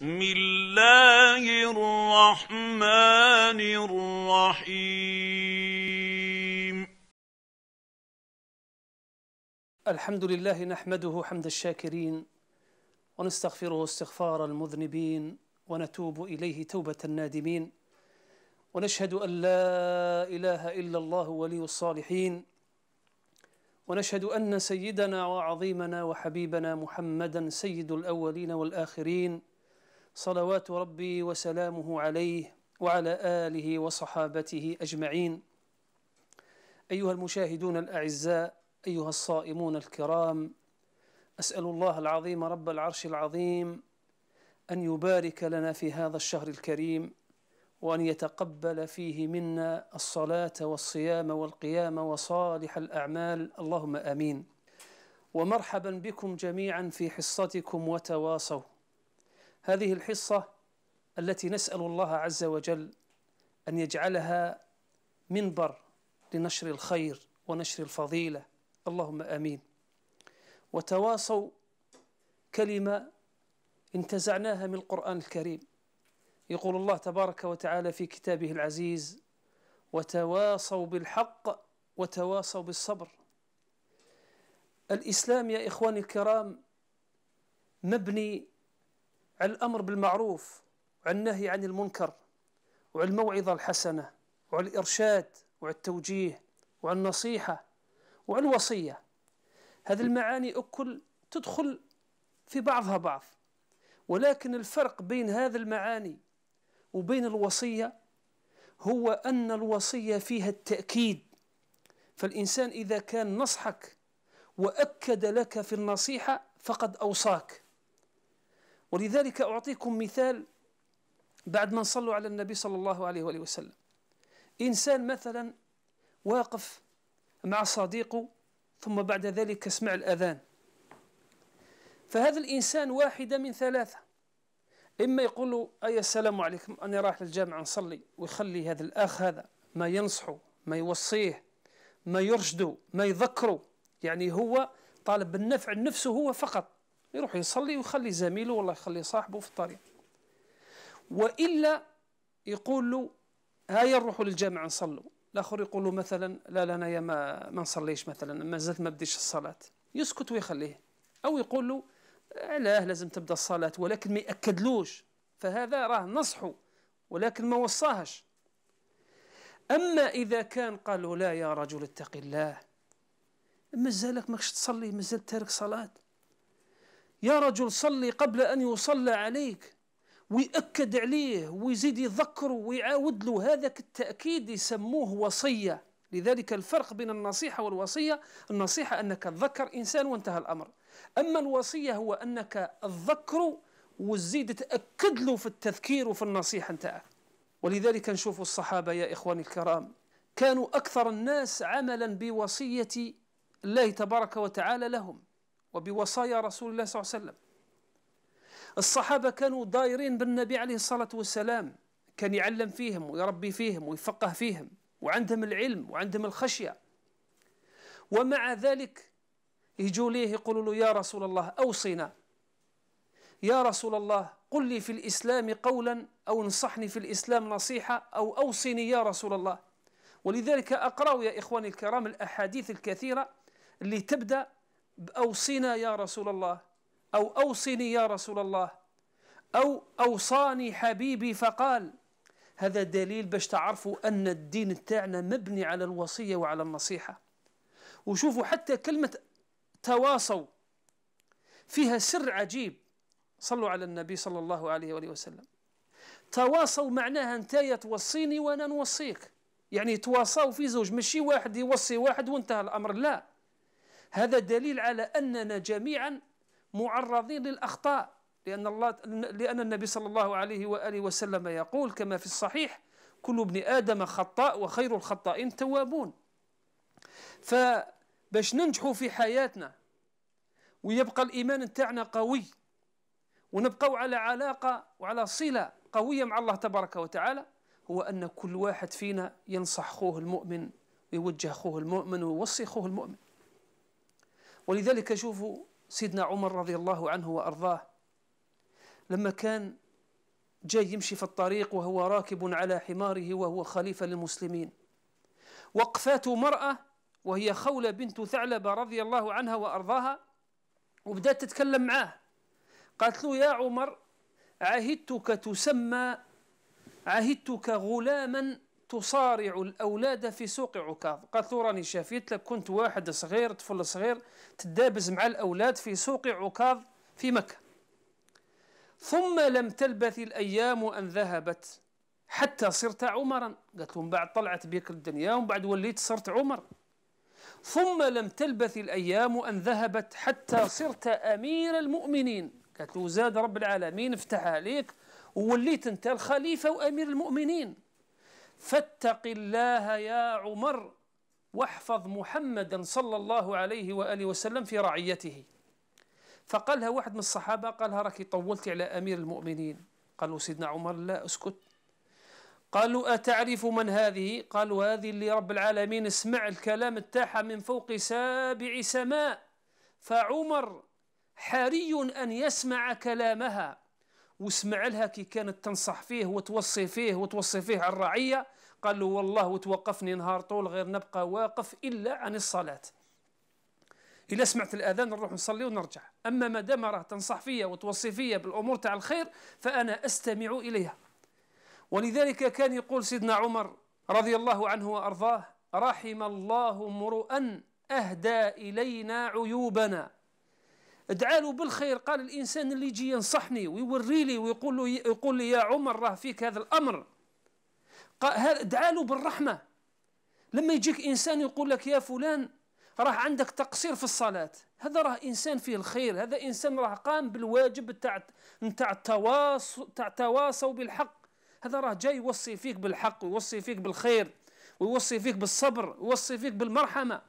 بسم الله الرحمن الرحيم الحمد لله نحمده حمد الشاكرين ونستغفره استغفار المذنبين ونتوب اليه توبه النادمين ونشهد ان لا اله الا الله ولي الصالحين ونشهد ان سيدنا وعظيمنا وحبيبنا محمدا سيد الاولين والاخرين صلوات ربي وسلامه عليه وعلى آله وصحابته أجمعين أيها المشاهدون الأعزاء أيها الصائمون الكرام أسأل الله العظيم رب العرش العظيم أن يبارك لنا في هذا الشهر الكريم وأن يتقبل فيه منا الصلاة والصيام والقيام وصالح الأعمال اللهم آمين ومرحبا بكم جميعا في حصتكم وتواصوا هذه الحصة التي نسأل الله عز وجل أن يجعلها منبر لنشر الخير ونشر الفضيلة اللهم آمين وتواصوا كلمة انتزعناها من القرآن الكريم يقول الله تبارك وتعالى في كتابه العزيز وتواصوا بالحق وتواصوا بالصبر الإسلام يا إخواني الكرام مبني على الأمر بالمعروف وعلى النهي عن المنكر وعلى الموعظة الحسنة وعلى الإرشاد وعلى التوجيه وعلى النصيحة وعلى الوصية هذه المعاني أكل تدخل في بعضها بعض ولكن الفرق بين هذه المعاني وبين الوصية هو أن الوصية فيها التأكيد فالإنسان إذا كان نصحك وأكد لك في النصيحة فقد أوصاك ولذلك أعطيكم مثال بعد ما صلوا على النبي صلى الله عليه وآله وسلم إنسان مثلا واقف مع صديقه ثم بعد ذلك سمع الأذان فهذا الإنسان واحدة من ثلاثة إما يقول له أي السلام عليكم أنا راح للجامعة نصلي ويخلي هذا الأخ هذا ما ينصحه ما يوصيه ما يرشده ما يذكره يعني هو طالب بالنفع لنفسه هو فقط يروح يصلي ويخلي زميله والله يخلي صاحبه في الطريق والا يقول له هيا نروحوا للجامع نصلوا الاخر يقول له مثلا لا لا انايا ما ما نصليش مثلا ما زلت ما بديش الصلاه يسكت ويخليه او يقول له علاه لازم تبدا الصلاه ولكن ما ياكدلوش فهذا راه نصحه ولكن ما وصاهش اما اذا كان قال له لا يا رجل اتق الله مازالك ماكش تصلي مازال تارك صلاه يا رجل صلي قبل أن يصلى عليك ويأكد عليه ويزيد يذكره ويعاود له هذاك التأكيد يسموه وصية لذلك الفرق بين النصيحة والوصية النصيحة أنك تذكر إنسان وانتهى الأمر أما الوصية هو أنك تذكره وتزيد تأكد له في التذكير وفي النصيحة نتاعك ولذلك نشوف الصحابة يا إخواني الكرام كانوا أكثر الناس عملا بوصية الله تبارك وتعالى لهم وبوصايا رسول الله صلى الله عليه وسلم الصحابة كانوا دايرين بالنبي عليه الصلاة والسلام كان يعلم فيهم ويربي فيهم ويفقه فيهم وعندهم العلم وعندهم الخشية ومع ذلك يجوا ليه يقولوا له يا رسول الله أوصنا يا رسول الله قل لي في الإسلام قولا أو انصحني في الإسلام نصيحة أو أوصني يا رسول الله ولذلك أقرأ يا إخواني الكرام الأحاديث الكثيرة اللي تبدأ أوصنا يا رسول الله أو أوصني يا رسول الله أو أوصاني حبيبي فقال هذا دليل باش تعرفوا أن الدين تاعنا مبني على الوصية وعلى النصيحة وشوفوا حتى كلمة تواصوا فيها سر عجيب صلوا على النبي صلى الله عليه وآله وسلم تواصوا معناها انت توصيني وأنا نوصيك يعني تواصوا في زوج مشي واحد يوصي واحد وانتهى الأمر لا هذا دليل على أننا جميعا معرضين للأخطاء لأن الله لأن النبي صلى الله عليه وآله وسلم يقول كما في الصحيح كل ابن آدم خطاء وخير الخطائين توابون فباش ننجحوا في حياتنا ويبقى الإيمان نتاعنا قوي ونبقوا على علاقة وعلى صلة قوية مع الله تبارك وتعالى هو أن كل واحد فينا ينصح خوه المؤمن ويوجه خوه المؤمن ويوصي خوه المؤمن ولذلك شوفوا سيدنا عمر رضي الله عنه وأرضاه لما كان جاي يمشي في الطريق وهو راكب على حماره وهو خليفة للمسلمين وقفاته مرأة وهي خولة بنت ثعلبة رضي الله عنها وأرضاها وبدأت تتكلم معاه قالت له يا عمر عهدتك تسمى عهدتك غلاما تصارع الاولاد في سوق عكاظ قالت له راني شافيت لك كنت واحد صغير طفل صغير تدابز مع الاولاد في سوق عكاظ في مكه ثم لم تلبث الايام ان ذهبت حتى صرت عمرا قالت له من بعد طلعت بك الدنيا ومن بعد وليت صرت عمر ثم لم تلبث الايام ان ذهبت حتى صرت امير المؤمنين قالت له زاد رب العالمين افتح عليك ووليت انت الخليفه وامير المؤمنين فاتق الله يا عمر واحفظ محمدا صلى الله عليه وآله وسلم في رعيته فقالها واحد من الصحابة قالها راكي طولتي على أمير المؤمنين قالوا سيدنا عمر لا اسكت قالوا أتعرف من هذه قالوا هذه اللي رب العالمين اسمع الكلام تاعها من فوق سابع سماء فعمر حري أن يسمع كلامها وسمع لها كي كانت تنصح فيه وتوصي فيه وتوصي فيه على الرعيه قال له والله وتوقفني نهار طول غير نبقى واقف الا عن الصلاه الا سمعت الاذان نروح نصلي ونرجع اما ما دام راه تنصح فيا وتوصي فيا بالامور تاع الخير فانا استمع اليها ولذلك كان يقول سيدنا عمر رضي الله عنه وارضاه رحم الله امرؤا اهدى الينا عيوبنا دعا له بالخير قال الانسان اللي يجي ينصحني ويوري لي ويقول له يقول لي يا عمر راه فيك هذا الامر دعا له بالرحمه لما يجيك انسان يقول لك يا فلان راه عندك تقصير في الصلاه هذا راه انسان فيه الخير هذا انسان راه قام بالواجب تاع نتاع التواصل تاع التواصل بالحق هذا راه جاي يوصي فيك بالحق ويوصي فيك بالخير ويوصي فيك بالصبر ويوصي فيك بالمرحمه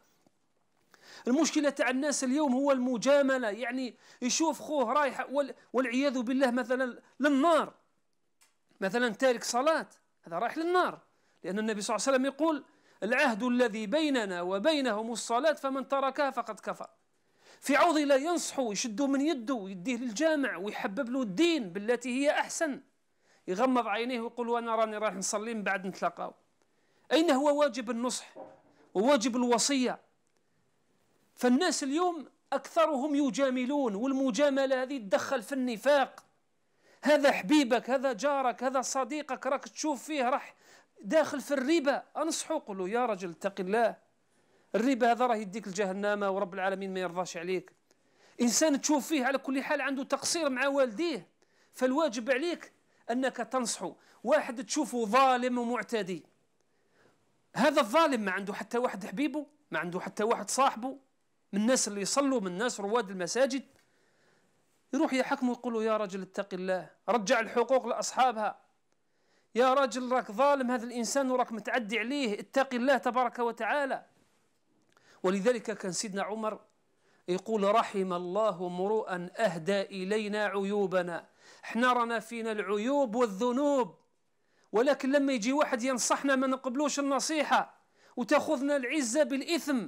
المشكله تاع الناس اليوم هو المجامله يعني يشوف خوه رايح والعياذ بالله مثلا للنار مثلا تارك صلاه هذا رايح للنار لان النبي صلى الله عليه وسلم يقول العهد الذي بيننا وبينهم الصلاه فمن تركها فقد كفر في عوض لا ينصحوا يشدوا من يده ويديه للجامع ويحبب له الدين بالتي هي احسن يغمض عينيه ويقول وانا راني رايح نصلي من بعد نتلاقاو اين هو واجب النصح وواجب الوصيه فالناس اليوم أكثرهم يجاملون والمجاملة هذه تدخل في النفاق هذا حبيبك هذا جارك هذا صديقك راك تشوف فيه راح داخل في الربا أنصحه قل له يا رجل اتق الله الربا هذا راه يديك لجهنم ورب العالمين ما يرضاش عليك إنسان تشوف فيه على كل حال عنده تقصير مع والديه فالواجب عليك أنك تنصحه واحد تشوفه ظالم ومعتدي هذا الظالم ما عنده حتى واحد حبيبه ما عنده حتى واحد صاحبه من الناس اللي يصلوا من الناس رواد المساجد يروح يحكم يقولوا يا رجل اتق الله رجع الحقوق لأصحابها يا رجل راك ظالم هذا الإنسان وراك متعدي عليه اتق الله تبارك وتعالى ولذلك كان سيدنا عمر يقول رحم الله مروءا أهدى إلينا عيوبنا احنا رانا فينا العيوب والذنوب ولكن لما يجي واحد ينصحنا ما نقبلوش النصيحة وتاخذنا العزة بالإثم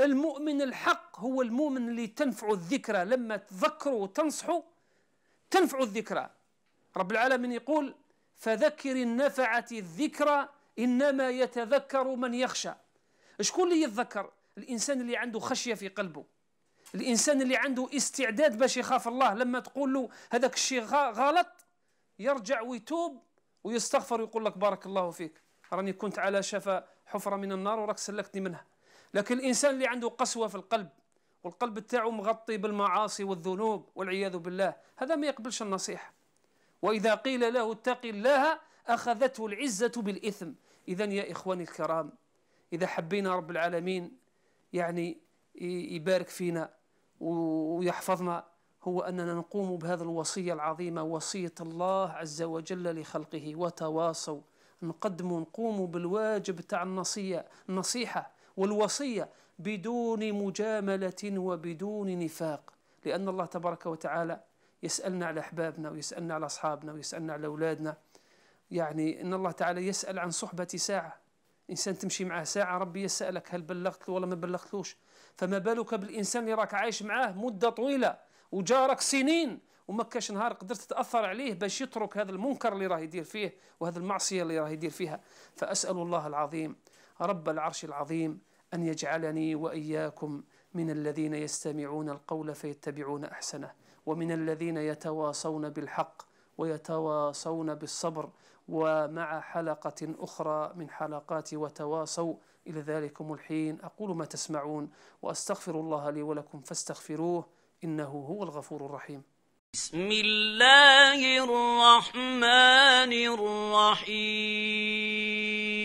المؤمن الحق هو المؤمن اللي تنفع الذكرى لما تذكروا وتنصحوا تنفع الذكرى رب العالمين يقول فذكر النفعة الذكرى إنما يتذكر من يخشى شكون اللي يتذكر الإنسان اللي عنده خشية في قلبه الإنسان اللي عنده استعداد باش يخاف الله لما تقول له هذاك الشيء غلط يرجع ويتوب ويستغفر ويقول لك بارك الله فيك راني كنت على شفا حفرة من النار وراك سلكتني منها لكن الإنسان اللي عنده قسوة في القلب والقلب تاعو مغطي بالمعاصي والذنوب والعياذ بالله هذا ما يقبلش النصيحة وإذا قيل له اتق الله أخذته العزة بالإثم إذا يا إخواني الكرام إذا حبينا رب العالمين يعني يبارك فينا ويحفظنا هو أننا نقوم بهذه الوصية العظيمة وصية الله عز وجل لخلقه وتواصوا نقدموا نقوموا بالواجب تاع النصية النصيحة والوصية بدون مجاملة وبدون نفاق لأن الله تبارك وتعالى يسألنا على أحبابنا ويسألنا على أصحابنا ويسألنا على أولادنا يعني إن الله تعالى يسأل عن صحبة ساعة إنسان تمشي معاه ساعة ربي يسألك هل بلغت ولا ما بلغتلوش فما بالك بالإنسان اللي راك عايش معاه مدة طويلة وجارك سنين وما كاش نهار قدرت تأثر عليه باش يترك هذا المنكر اللي راه يدير فيه وهذا المعصية اللي راه يدير فيها فأسأل الله العظيم رب العرش العظيم أن يجعلني وإياكم من الذين يستمعون القول فيتبعون أحسنه ومن الذين يتواصون بالحق ويتواصون بالصبر ومع حلقة أخرى من حلقات وتواصوا إلى ذلكم الحين أقول ما تسمعون وأستغفر الله لي ولكم فاستغفروه إنه هو الغفور الرحيم بسم الله الرحمن الرحيم